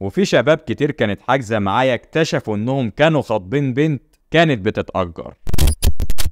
وفي شباب كتير كانت حاجزة معايا اكتشفوا انهم كانوا خاطبين بنت كانت بتتأجر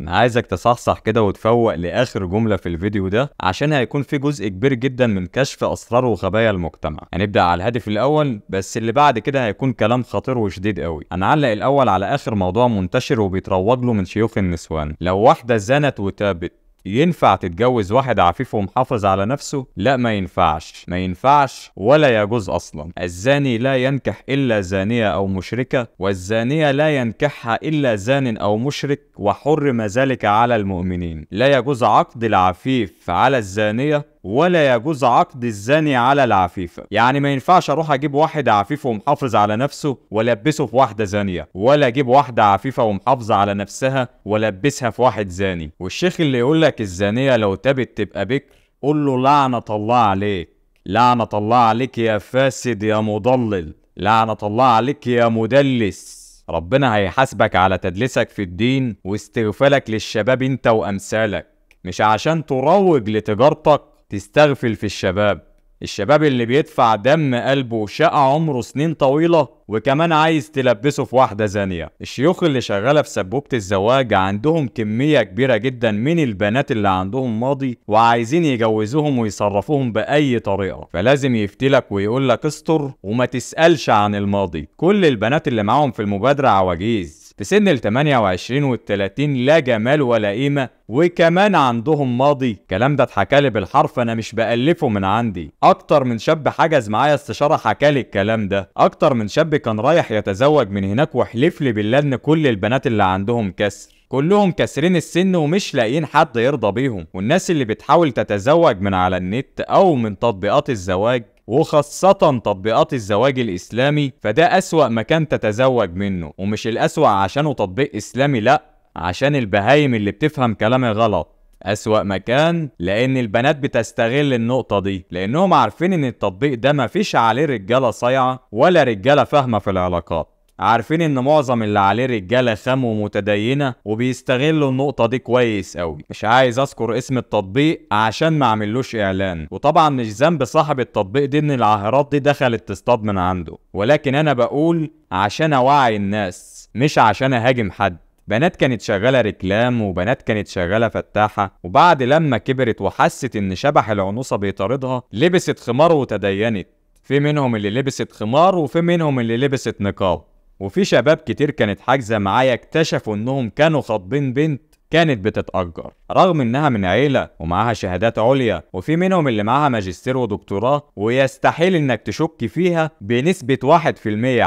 انا عايزك تصحصح كده وتفوق لاخر جمله في الفيديو ده عشان هيكون في جزء كبير جدا من كشف اسرار وخبايا المجتمع هنبدا على الهدف الاول بس اللي بعد كده هيكون كلام خطير وشديد قوي هنعلق الاول على اخر موضوع منتشر وبيتروض له من شيوخ النسوان لو واحده زنت وتابت ينفع تتجوز واحد عفيف ومحافظ على نفسه؟ لا ما ينفعش، ما ينفعش ولا يجوز أصلا. الزاني لا ينكح إلا زانية أو مشركة، والزانية لا ينكحها إلا زان أو مشرك، وحرم ذلك على المؤمنين. لا يجوز عقد العفيف على الزانية ولا يجوز عقد الزاني على العفيفة يعني ما ينفعش اروح اجيب واحد عفيف ومحافظ على نفسه والبسه في واحدة زانية ولا اجيب واحدة عفيفة ومحافظة على نفسها والبسها في واحد زاني والشيخ اللي يقول لك الزانية لو تابت تبقى بكر قول له لعنة الله عليك لعنة الله عليك يا فاسد يا مضلل لعنة الله عليك يا مدلس ربنا هيحاسبك على تدليسك في الدين واستغفالك للشباب انت وامثالك مش عشان تروج لتجارتك تستغفل في الشباب الشباب اللي بيدفع دم قلبه وشقى عمره سنين طويلة وكمان عايز تلبسه في واحدة زانية الشيوخ اللي شغالة في سبوبة الزواج عندهم كمية كبيرة جدا من البنات اللي عندهم ماضي وعايزين يجوزوهم ويصرفوهم بأي طريقة فلازم يفتلك ويقولك استر وما تسألش عن الماضي كل البنات اللي معاهم في المبادرة عواجيز في سن ال 28 وال 30 لا جمال ولا قيمة وكمان عندهم ماضي الكلام ده اتحكالي بالحرف انا مش بألفه من عندي اكتر من شاب حجز معايا استشارة حكالي الكلام ده اكتر من شاب كان رايح يتزوج من هناك وحلف لي بالله ان كل البنات اللي عندهم كسر كلهم كاسرين السن ومش لاقيين حد يرضى بيهم والناس اللي بتحاول تتزوج من على النت او من تطبيقات الزواج وخاصة تطبيقات الزواج الإسلامي فده أسوأ مكان تتزوج منه ومش الأسوأ عشانه تطبيق إسلامي لأ عشان البهايم اللي بتفهم كلامي غلط أسوأ مكان لأن البنات بتستغل النقطة دي لأنهم عارفين إن التطبيق ده مفيش عليه رجالة صايعة ولا رجالة فاهمة في العلاقات عارفين ان معظم اللي عليه رجاله خام ومتدينه وبيستغلوا النقطه دي كويس قوي مش عايز اذكر اسم التطبيق عشان ما اعملوش اعلان وطبعا مش ذنب صاحب التطبيق دي ان العاهرات دي دخلت تصطاد من عنده ولكن انا بقول عشان اوعي الناس مش عشان اهاجم حد بنات كانت شغالة ركلام وبنات كانت شغالة فتاحة وبعد لما كبرت وحست إن شبح العنوصة بيطاردها لبست خمار وتدينت في منهم اللي لبست خمار وفي منهم اللي لبست نقاب وفي شباب كتير كانت حاجزة معايا اكتشفوا انهم كانوا خاطبين بنت كانت بتتأجر رغم إنها من عيلة ومعاها شهادات عليا وفي منهم اللي معاها ماجستير ودكتوراه ويستحيل إنك تشك فيها بنسبة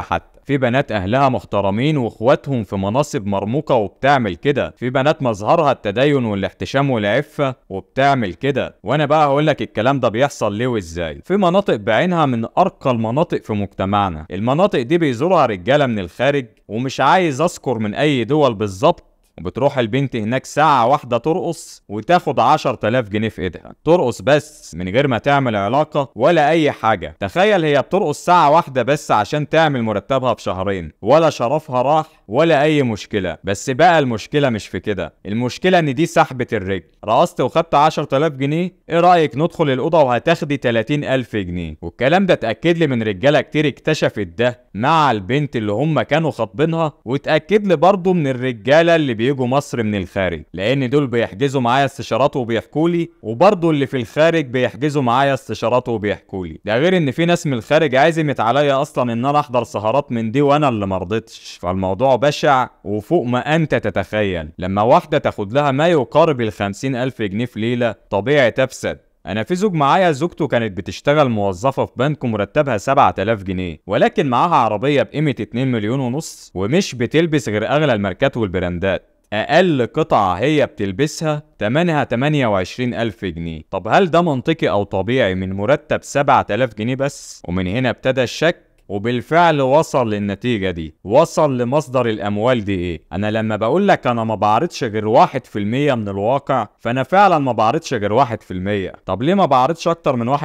1% حتى في بنات أهلها محترمين وإخواتهم في مناصب مرموقة وبتعمل كده في بنات مظهرها التدين والاحتشام والعفة وبتعمل كده وأنا بقى لك الكلام ده بيحصل ليه وإزاي في مناطق بعينها من أرقى المناطق في مجتمعنا المناطق دي بيزورها رجالة من الخارج ومش عايز أذكر من أي دول بالظبط وبتروح البنت هناك ساعة واحدة ترقص وتاخد 10000 جنيه في ايدها ترقص بس من غير ما تعمل علاقة ولا أي حاجة تخيل هي بترقص ساعة واحدة بس عشان تعمل مرتبها في شهرين، ولا شرفها راح ولا اي مشكله بس بقى المشكله مش في كده المشكله ان دي سحبه الرجل رقصت وخدت 10000 جنيه ايه رايك ندخل الاوضه وهتاخدي 30000 جنيه والكلام ده اتاكد لي من رجاله كتير اكتشفت ده مع البنت اللي هم كانوا خاطبينها واتاكد لي برضه من الرجاله اللي بيجوا مصر من الخارج لان دول بيحجزوا معايا استشارات وبيحكوا لي وبرضه اللي في الخارج بيحجزوا معايا استشارات وبيحكوا لي ده غير ان في ناس من الخارج عازمت عليا اصلا ان انا احضر سهرات من دي وانا اللي مرضتش فالموضوع بشع وفوق ما أنت تتخيل لما واحدة تاخد لها ما يقارب الخمسين ألف جنيه في ليلة طبيعي تفسد أنا في زوج معايا زوجته كانت بتشتغل موظفة في بنك ومرتبها 7000 جنيه ولكن معاها عربية بقيمة 2 مليون ونص ومش بتلبس غير أغلى الماركات والبراندات أقل قطعة هي بتلبسها تمنها 28 ألف جنيه طب هل ده منطقي أو طبيعي من مرتب 7000 جنيه بس؟ ومن هنا ابتدى الشك وبالفعل وصل للنتيجة دي وصل لمصدر الأموال دي إيه أنا لما بقول لك أنا ما بعرضش غير 1% من الواقع فأنا فعلا ما بعرضش غير 1% طب ليه ما بعرضش أكتر من 1%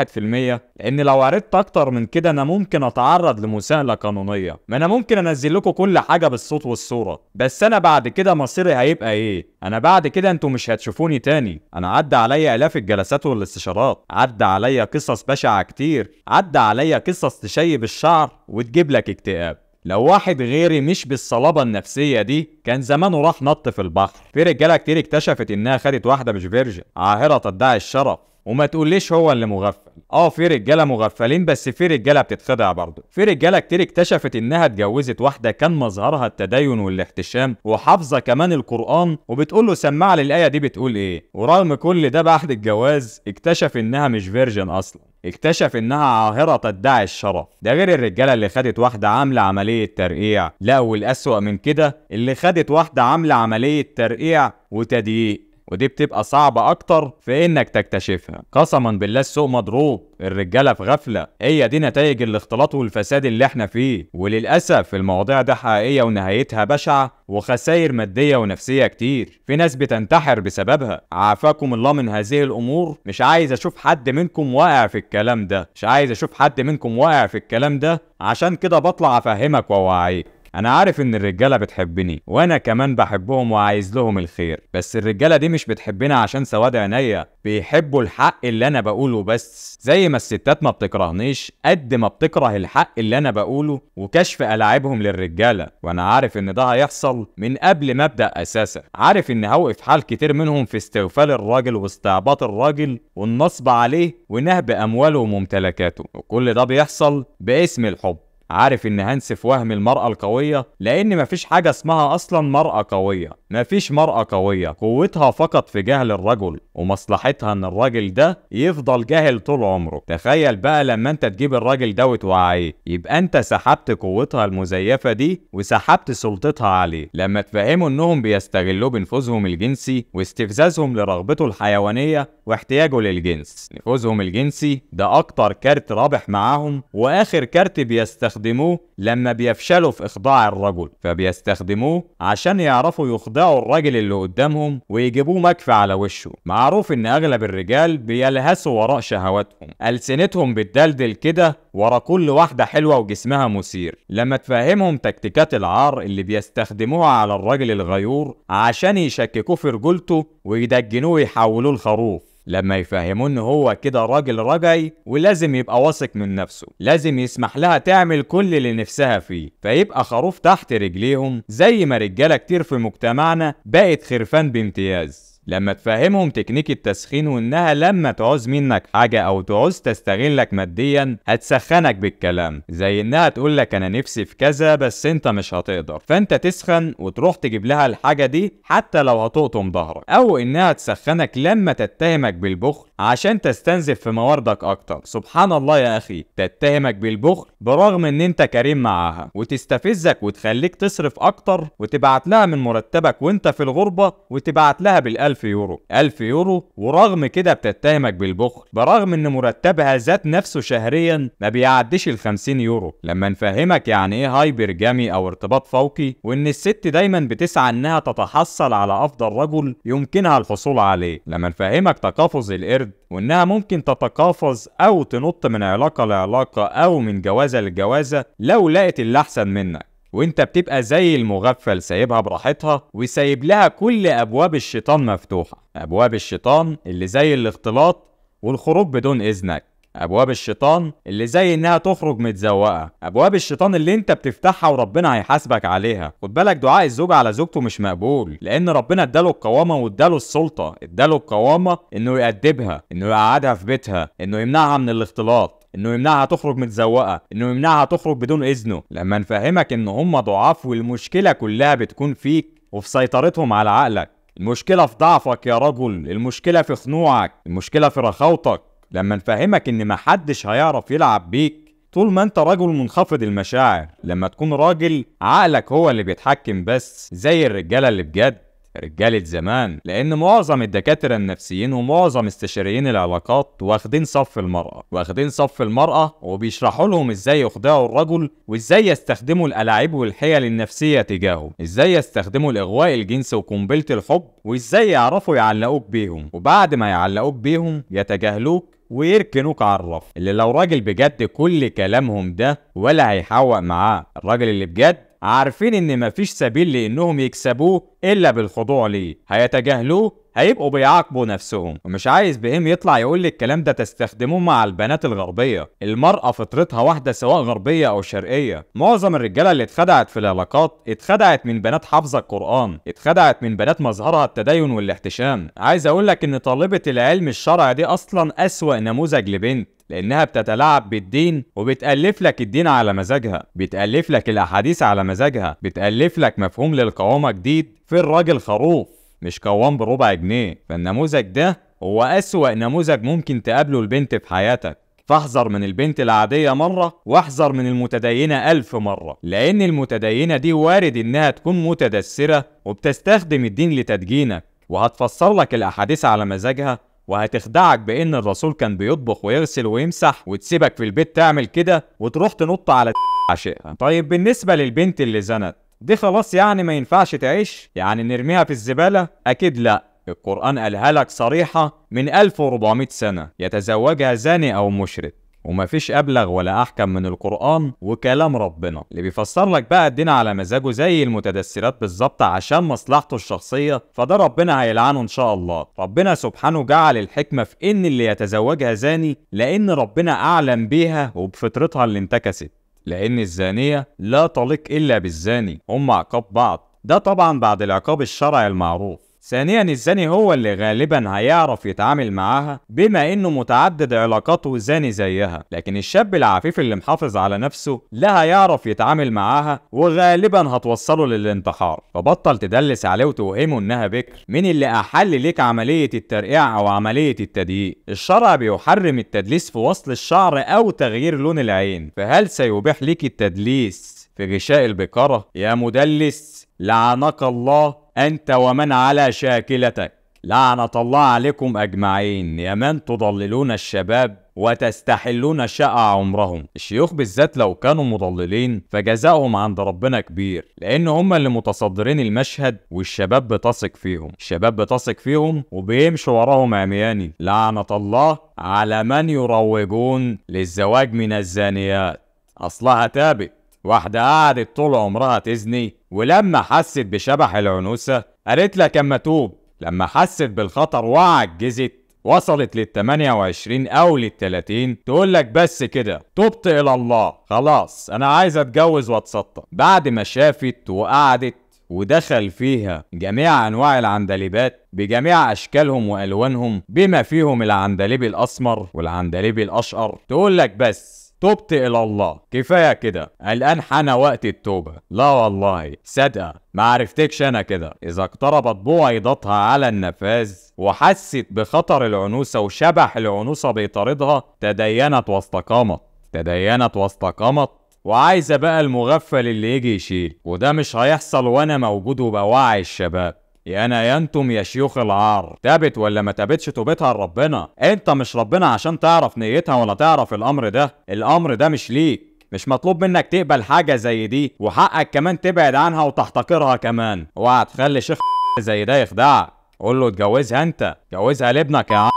لأن لو عرضت أكتر من كده أنا ممكن أتعرض لمساءلة قانونية ما أنا ممكن أنزل لكم كل حاجة بالصوت والصورة بس أنا بعد كده مصيري هيبقى إيه أنا بعد كده أنتوا مش هتشوفوني تاني أنا عدى عليا آلاف الجلسات والاستشارات عدى عليا قصص بشعة كتير عدى عليا قصص تشيب الشعر وتجيب لك اكتئاب لو واحد غيري مش بالصلابة النفسية دي كان زمانه راح نط في البحر في رجالة كتير اكتشفت انها خدت واحدة مش فيرجن عاهرة تدعي الشرف وما تقوليش هو اللي مغفل اه في رجاله مغفلين بس في رجاله بتتخدع برضه في رجاله كتير اكتشفت انها اتجوزت واحده كان مظهرها التدين والاحتشام وحافظه كمان القران وبتقول له سمع لي الايه دي بتقول ايه ورغم كل ده بعد الجواز اكتشف انها مش فيرجن اصلا اكتشف انها عاهرة تدعي الشرف ده غير الرجالة اللي خدت واحدة عاملة عملية ترقيع لا والأسوأ من كده اللي خدت واحدة عاملة عملية ترقيع وتضييق ودي بتبقى صعبة أكتر في إنك تكتشفها قسما بالله السوق مضروب الرجالة في غفلة هي دي نتائج الاختلاط والفساد اللي احنا فيه وللأسف المواضيع ده حقيقية ونهايتها بشعة وخسائر مادية ونفسية كتير في ناس بتنتحر بسببها عافاكم الله من هذه الأمور مش عايز أشوف حد منكم واقع في الكلام ده مش عايز أشوف حد منكم واقع في الكلام ده عشان كده بطلع أفهمك وأوعيك انا عارف ان الرجاله بتحبني وانا كمان بحبهم وعايز لهم الخير بس الرجاله دي مش بتحبنا عشان سواد عينيا بيحبوا الحق اللي انا بقوله بس زي ما الستات ما بتكرهنيش قد ما بتكره الحق اللي انا بقوله وكشف العابهم للرجاله وانا عارف ان ده هيحصل من قبل ما ابدا اساسا عارف ان هوقف حال كتير منهم في استغفال الراجل واستعباط الراجل والنصب عليه ونهب امواله وممتلكاته وكل ده بيحصل باسم الحب عارف ان هنسف وهم المرأة القوية لان مفيش حاجة اسمها اصلا مرأة قوية مفيش مرأة قوية قوتها فقط في جهل الرجل ومصلحتها ان الراجل ده يفضل جاهل طول عمره تخيل بقى لما انت تجيب الراجل ده وتوعيه يبقى انت سحبت قوتها المزيفة دي وسحبت سلطتها عليه لما تفهموا انهم بيستغلوه بنفوذهم الجنسي واستفزازهم لرغبته الحيوانية واحتياجه للجنس نفوذهم الجنسي ده اكتر كارت رابح معاهم واخر كارت بيستخدمه بيستخدموه لما بيفشلوا في إخضاع الرجل فبيستخدموه عشان يعرفوا يخضعوا الراجل اللي قدامهم ويجيبوه مكفي على وشه معروف إن أغلب الرجال بيلهسوا وراء شهواتهم ألسنتهم بتدلدل كده ورا كل واحدة حلوة وجسمها مثير لما تفهمهم تكتيكات العار اللي بيستخدموها على الراجل الغيور عشان يشككوه في رجولته ويدجنوه ويحولوه لخروف لما يفهموه ان هو كده راجل رجعي ولازم يبقى واثق من نفسه لازم يسمح لها تعمل كل اللي نفسها فيه فيبقى خروف تحت رجليهم زي ما رجاله كتير في مجتمعنا بقت خرفان بامتياز لما تفهمهم تكنيك التسخين وانها لما تعوز منك حاجه او تعوز تستغلك ماديا هتسخنك بالكلام زي انها تقول لك انا نفسي في كذا بس انت مش هتقدر فانت تسخن وتروح تجيب لها الحاجه دي حتى لو هتقطم ظهرك او انها تسخنك لما تتهمك بالبخل عشان تستنزف في مواردك اكتر سبحان الله يا اخي تتهمك بالبخل برغم ان انت كريم معاها وتستفزك وتخليك تصرف اكتر وتبعت لها من مرتبك وانت في الغربه وتبعت لها بالالف 1000 يورو 1000 يورو ورغم كده بتتهمك بالبخل برغم ان مرتبها ذات نفسه شهريا ما بيعديش ال 50 يورو لما نفهمك يعني ايه هايبر جامي او ارتباط فوقي وان الست دايما بتسعى انها تتحصل على افضل رجل يمكنها الحصول عليه لما نفهمك تقافز القرد وانها ممكن تتقافز او تنط من علاقه لعلاقه او من جوازه لجوازه لو لقت اللي احسن منك وانت بتبقى زي المغفل سايبها براحتها وسايب لها كل ابواب الشيطان مفتوحه ابواب الشيطان اللي زي الاختلاط والخروج بدون اذنك ابواب الشيطان اللي زي انها تخرج متزوقه ابواب الشيطان اللي انت بتفتحها وربنا هيحاسبك عليها خد بالك دعاء الزوج على زوجته مش مقبول لان ربنا اداله القوامه واداله السلطه اداله القوامه انه يأدبها انه يقعدها في بيتها انه يمنعها من الاختلاط انه يمنعها تخرج متزوقه انه يمنعها تخرج بدون اذنه لما نفهمك ان هم ضعاف والمشكله كلها بتكون فيك وفي سيطرتهم على عقلك المشكله في ضعفك يا رجل المشكله في خنوعك المشكله في رخاوتك لما نفهمك ان محدش هيعرف يلعب بيك طول ما انت راجل منخفض المشاعر لما تكون راجل عقلك هو اللي بيتحكم بس زي الرجاله اللي بجد رجالة زمان لأن معظم الدكاترة النفسيين ومعظم استشاريين العلاقات واخدين صف المرأة واخدين صف المرأة وبيشرحوا لهم ازاي يخدعوا الرجل وازاي يستخدموا الألاعيب والحيل النفسية تجاهه ازاي يستخدموا الإغواء الجنس وقنبلة الحب وازاي يعرفوا يعلقوك بيهم وبعد ما يعلقوك بيهم يتجاهلوك ويركنوك على الرف اللي لو راجل بجد كل كلامهم ده ولا هيحوق معاه الراجل اللي بجد عارفين ان مفيش سبيل لانهم يكسبوه الا بالخضوع ليه هيتجاهلوه هيبقوا بيعاقبوا نفسهم ومش عايز بهم يطلع يقول لي الكلام ده تستخدموه مع البنات الغربيه المراه فطرتها واحده سواء غربيه او شرقيه معظم الرجاله اللي اتخدعت في العلاقات اتخدعت من بنات حافظه القران اتخدعت من بنات مظهرها التدين والاحتشام عايز اقول لك ان طالبه العلم الشرعي دي اصلا اسوا نموذج لبنت لانها بتتلاعب بالدين وبتالف لك الدين على مزاجها بتالف لك الاحاديث على مزاجها بتالف لك مفهوم للقوامه جديد في الراجل خروف مش كوان بربع جنيه فالنموذج ده هو أسوأ نموذج ممكن تقابله البنت في حياتك فاحذر من البنت العادية مرة واحذر من المتدينة ألف مرة لأن المتدينة دي وارد إنها تكون متدثرة وبتستخدم الدين لتدجينك وهتفسر لك الأحاديث على مزاجها وهتخدعك بإن الرسول كان بيطبخ ويغسل ويمسح وتسيبك في البيت تعمل كده وتروح تنط على عشقها طيب بالنسبة للبنت اللي زنت دي خلاص يعني ما ينفعش تعيش يعني نرميها في الزبالة أكيد لأ القرآن قالها لك صريحة من 1400 سنة يتزوجها زاني أو مشرك ومفيش أبلغ ولا أحكم من القرآن وكلام ربنا اللي بيفسر لك بقى الدين على مزاجه زي المتدثرات بالظبط عشان مصلحته الشخصية فده ربنا هيلعنه إن شاء الله ربنا سبحانه جعل الحكمة في إن اللي يتزوجها زاني لأن ربنا أعلم بيها وبفطرتها اللي انتكست لأن الزانية لا تليق إلا بالزاني هم عقاب بعض ده طبعا بعد العقاب الشرعي المعروف ثانيا الزاني هو اللي غالبا هيعرف يتعامل معاها بما انه متعدد علاقاته زاني زيها لكن الشاب العفيف اللي محافظ على نفسه لا هيعرف يتعامل معاها وغالبا هتوصله للانتحار فبطل تدلس عليه وتوهمه انها بكر مين اللي احل ليك عملية الترقيع او عملية التضييق الشرع بيحرم التدليس في وصل الشعر او تغيير لون العين فهل سيبيح ليك التدليس في غشاء البقرة يا مدلس لعنك الله أنت ومن على شاكلتك لعنة الله عليكم أجمعين يا من تضللون الشباب وتستحلون شقى عمرهم الشيوخ بالذات لو كانوا مضللين فجزاؤهم عند ربنا كبير لان هم اللي متصدرين المشهد والشباب بتثق فيهم الشباب بتثق فيهم وبيمشوا وراهم عمياني لعنة الله على من يروجون للزواج من الزانيات اصلها تابت واحدة قعدت طول عمرها تزني ولما حست بشبح العنوسة قالت لك أما توب لما حست بالخطر وعجزت وصلت لل 28 أو لل 30 تقول لك بس كده تبت إلى الله خلاص أنا عايز أتجوز وأتسطى بعد ما شافت وقعدت ودخل فيها جميع انواع العندليبات بجميع اشكالهم والوانهم بما فيهم العندليب الاسمر والعندليب الاشقر تقول لك بس تبت إلى الله كفاية كده الآن حان وقت التوبة لا والله صدقة ما عرفتكش أنا كده إذا اقتربت بويضتها على النفاذ وحست بخطر العنوسة وشبح العنوسة بيطاردها تدينت واستقامت تدينت واستقامت وعايزة بقى المغفل اللي يجي يشيل وده مش هيحصل وأنا موجود وبوعي الشباب يا انا يا انتم يا شيوخ العار تابت ولا ما تابتش توبتها لربنا انت مش ربنا عشان تعرف نيتها ولا تعرف الامر ده الامر ده مش ليك مش مطلوب منك تقبل حاجه زي دي وحقك كمان تبعد عنها وتحتقرها كمان اوعى تخلي شيخ زي ده يخدعك قول له اتجوزها انت جوزها لابنك يا ع...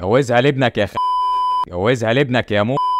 جوزها لابنك يا خ... جوزها لابنك يا مو